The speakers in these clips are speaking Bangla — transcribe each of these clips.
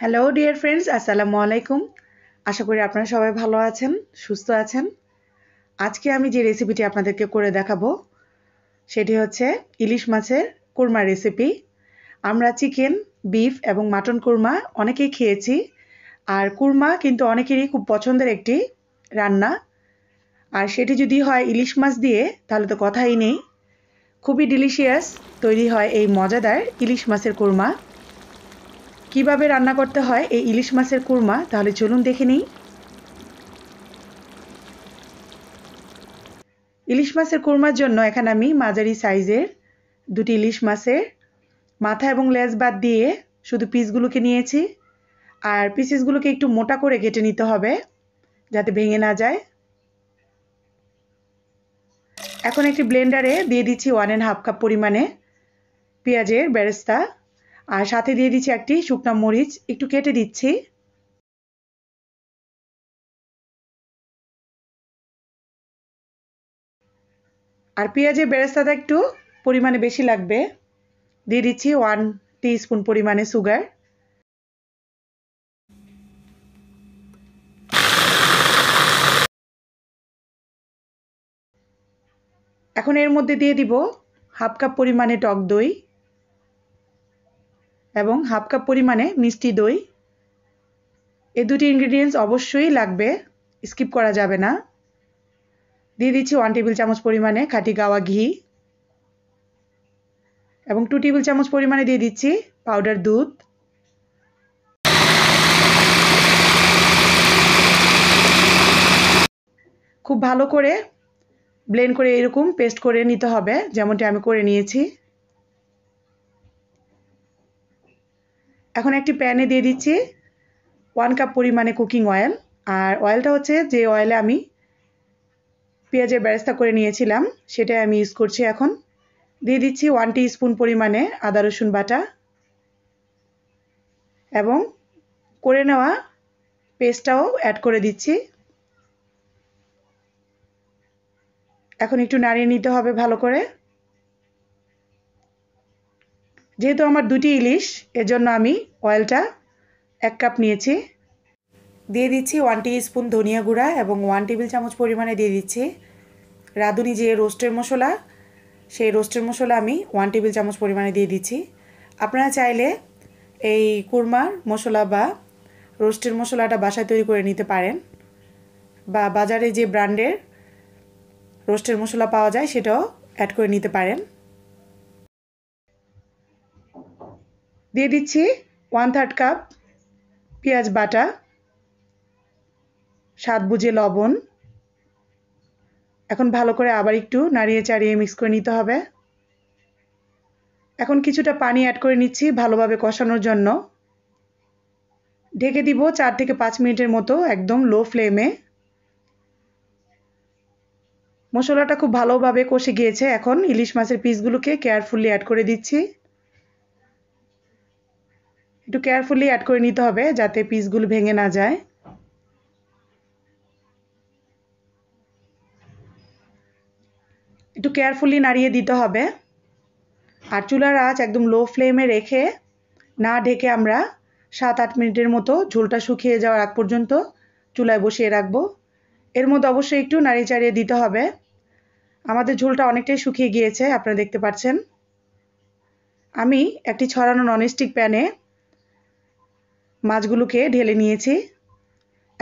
হ্যালো ডিয়ার ফ্রেন্ডস আসসালামু আলাইকুম আশা করি আপনারা সবাই ভালো আছেন সুস্থ আছেন আজকে আমি যে রেসিপিটি আপনাদেরকে করে দেখাবো সেটি হচ্ছে ইলিশ মাছের কুরমা রেসিপি আমরা চিকেন বিফ এবং মাটন কুরমা অনেকেই খেয়েছি আর কুরমা কিন্তু অনেকেরই খুব পছন্দের একটি রান্না আর সেটি যদি হয় ইলিশ মাছ দিয়ে তাহলে তো কথাই নেই খুবই ডিলিশিয়াস তৈরি হয় এই মজাদার ইলিশ মাছের কুরমা কিভাবে রান্না করতে হয় এই ইলিশ মাছের কুরমা তাহলে চলুন দেখে নিই ইলিশ মাছের কুরমার জন্য এখানে আমি মাঝারি সাইজের দুটি ইলিশ মাছের মাথা এবং লেজ বাদ দিয়ে শুধু পিসগুলোকে নিয়েছি আর পিসেসগুলোকে একটু মোটা করে কেটে নিতে হবে যাতে ভেঙে না যায় এখন একটি ব্লেন্ডারে দিয়ে দিচ্ছি ওয়ান অ্যান্ড হাফ কাপ পরিমাণে পেঁয়াজের ব্যারেস্তা আর সাথে দিয়ে দিচ্ছি একটি শুকনা মরিচ একটু কেটে দিচ্ছি আর পেঁয়াজের বেরেস্তাটা একটু পরিমাণে বেশি লাগবে দিয়ে দিচ্ছি ওয়ান স্পুন পরিমাণে সুগার এখন এর মধ্যে দিয়ে দিব হাফ কাপ পরিমাণে টক দই এবং হাফ কাপ পরিমাণে মিষ্টি দই এ দুটি ইনগ্রিডিয়েন্টস অবশ্যই লাগবে স্কিপ করা যাবে না দিয়ে দিচ্ছি ওয়ান টেবিল চামচ পরিমাণে খাঁটি গাওয়া ঘি এবং টু টেবিল চামচ পরিমাণে দিয়ে দিচ্ছি পাউডার দুধ খুব ভালো করে ব্লেন্ড করে এরকম পেস্ট করে নিতে হবে যেমনটি আমি করে নিয়েছি এখন একটি প্যানে দিয়ে দিচ্ছি ওয়ান কাপ পরিমাণে কুকিং অয়েল আর অয়েলটা হচ্ছে যে অয়েলে আমি পেঁয়াজের ব্যবস্থা করে নিয়েছিলাম সেটাই আমি ইউজ করছি এখন দিয়ে দিচ্ছি ওয়ান স্পুন পরিমাণে আদা রসুন বাটা এবং করে নেওয়া পেস্টটাও অ্যাড করে দিচ্ছি এখন একটু নাড়িয়ে নিতে হবে ভালো করে যেহেতু আমার দুটি ইলিশ এজন্য আমি অয়েলটা এক কাপ নিয়েছি দিয়ে দিচ্ছি ওয়ান স্পুন ধনিয়া গুঁড়া এবং ওয়ান টেবিল চামচ পরিমাণে দিয়ে দিচ্ছি রাঁধুনি যে রোস্টের মশলা সেই রোস্টের মশলা আমি ওয়ান টেবিল চামচ পরিমাণে দিয়ে দিচ্ছি আপনারা চাইলে এই কুরমার মশলা বা রোস্টের মশলাটা বাসায় তৈরি করে নিতে পারেন বা বাজারে যে ব্র্যান্ডের রোস্টের মশলা পাওয়া যায় সেটাও অ্যাড করে নিতে পারেন দিয়ে দিচ্ছি ওয়ান থার্ড কাপ পেঁয়াজ বাটা স্বাদ বুঝে লবণ এখন ভালো করে আবার একটু নাড়িয়ে চাড়িয়ে মিক্স করে নিতে হবে এখন কিছুটা পানি অ্যাড করে নিচ্ছি ভালোভাবে কষানোর জন্য ঢেকে দিব চার থেকে পাঁচ মিনিটের মতো একদম লো ফ্লেমে মশলাটা খুব ভালোভাবে কষে গিয়েছে এখন ইলিশ মাছের পিসগুলোকে কেয়ারফুলি অ্যাড করে দিচ্ছি একটু কেয়ারফুলি অ্যাড করে নিতে হবে যাতে পিসগুলো ভেঙে না যায় একটু কেয়ারফুলি নাড়িয়ে দিতে হবে আর চুলার আঁচ একদম লো ফ্লেমে রেখে না ঢেকে আমরা সাত আট মিনিটের মতো ঝোলটা শুকিয়ে যাওয়ার আগ পর্যন্ত চুলায় বসিয়ে রাখবো এর মধ্যে অবশ্যই একটু নাড়িয়ে চাড়িয়ে দিতে হবে আমাদের ঝোলটা অনেকটাই শুকিয়ে গিয়েছে আপনারা দেখতে পাচ্ছেন আমি একটি ছড়ানো ননস্টিক প্যানে মাছগুলোকে ঢেলে নিয়েছি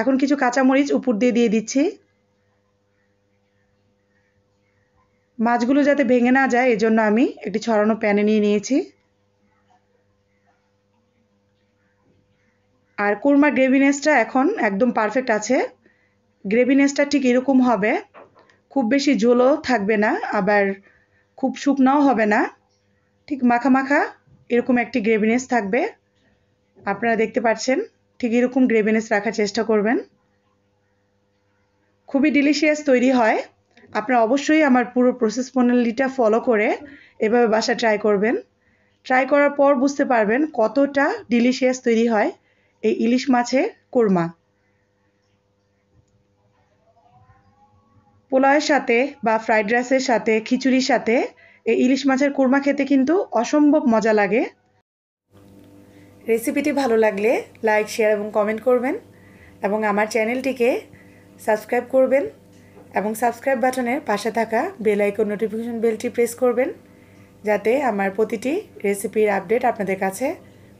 এখন কিছু কাঁচামরিচ উপর দিয়ে দিয়ে দিচ্ছি মাছগুলো যাতে ভেঙে না যায় এজন্য আমি একটি ছড়ানো প্যানে নিয়ে নিয়েছি আর কুরমার গ্রেভিনেসটা এখন একদম পারফেক্ট আছে গ্রেভিনেসটা ঠিক এরকম হবে খুব বেশি ঝোলও থাকবে না আবার খুব শুকনাও হবে না ঠিক মাখা মাখা এরকম একটি গ্রেভিনেস থাকবে আপনারা দেখতে পাচ্ছেন ঠিক এরকম গ্রেভিনেস রাখার চেষ্টা করবেন খুবই ডিলিশিয়াস তৈরি হয় আপনারা অবশ্যই আমার পুরো প্রসেস প্রণালীটা ফলো করে এভাবে বাসা ট্রাই করবেন ট্রাই করার পর বুঝতে পারবেন কতটা ডিলিশিয়াস তৈরি হয় এই ইলিশ মাছের কোরমা পোলাওয়ের সাথে বা ফ্রাইড রাইসের সাথে খিচুড়ির সাথে এই ইলিশ মাছের কোরমা খেতে কিন্তু অসম্ভব মজা লাগে রেসিপিটি ভালো লাগলে লাইক শেয়ার এবং কমেন্ট করবেন এবং আমার চ্যানেলটিকে সাবস্ক্রাইব করবেন এবং সাবস্ক্রাইব বাটনের পাশে থাকা বেল আইকন নোটিফিকেশন বেলটি প্রেস করবেন যাতে আমার প্রতিটি রেসিপির আপডেট আপনাদের কাছে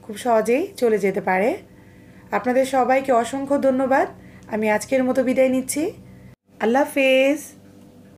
খুব সহজেই চলে যেতে পারে আপনাদের সবাইকে অসংখ্য ধন্যবাদ আমি আজকের মতো বিদায় নিচ্ছি আল্লাহ হাফেজ